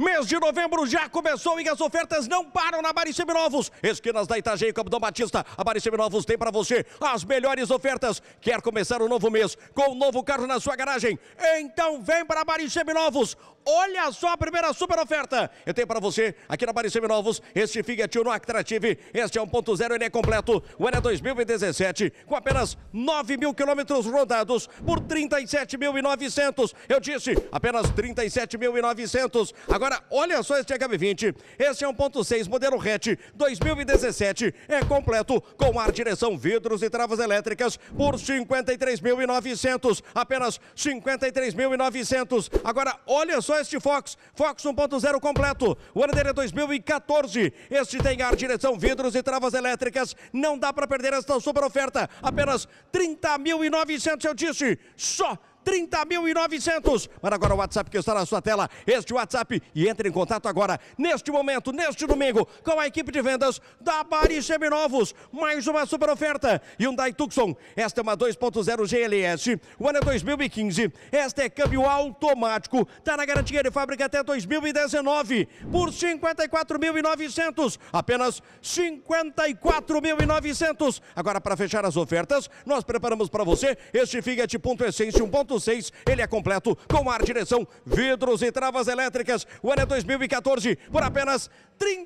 Mês de novembro já começou e as ofertas não param na Bari Seminovos. Esquinas da Itajaí, Capitão Batista. A Bari Seminovos tem para você as melhores ofertas. Quer começar o um novo mês com um novo carro na sua garagem? Então vem para a Bari Seminovos. Olha só a primeira super oferta. Eu tenho para você aqui na Bari Seminovos este Fiat Uno Actrative. Este é 1.0, ele é completo. O ano é 2017 com apenas 9 mil quilômetros rodados por 37.900. Eu disse, apenas 37.900. Agora Agora, olha só este HB20. Este é 1.6 modelo hatch 2017. É completo com ar, direção, vidros e travas elétricas por 53.900. Apenas 53.900. Agora, olha só este Fox. Fox 1.0 completo. O ano dele é 2014. Este tem ar, direção, vidros e travas elétricas. Não dá para perder esta super oferta. Apenas 30.900, eu disse. Só 30.900. Mas agora o WhatsApp que está na sua tela, este WhatsApp, e entre em contato agora, neste momento, neste domingo, com a equipe de vendas da Bari Seminovos. Mais uma super oferta. Hyundai Tucson, esta é uma 2.0 GLS, o ano é 2015. Esta é câmbio automático, está na garantia de fábrica até 2019, por 54.900. Apenas 54.900. Agora, para fechar as ofertas, nós preparamos para você este Fiat Ponto Essência 1.0. 106. Ele é completo com ar, direção, vidros e travas elétricas. O ano é 2014 por apenas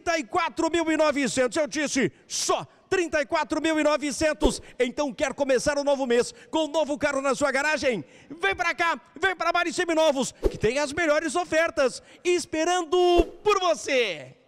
34.900. Eu disse só 34.900. Então quer começar o um novo mês com um novo carro na sua garagem? Vem para cá, vem para Mari Seminovos, que tem as melhores ofertas esperando por você.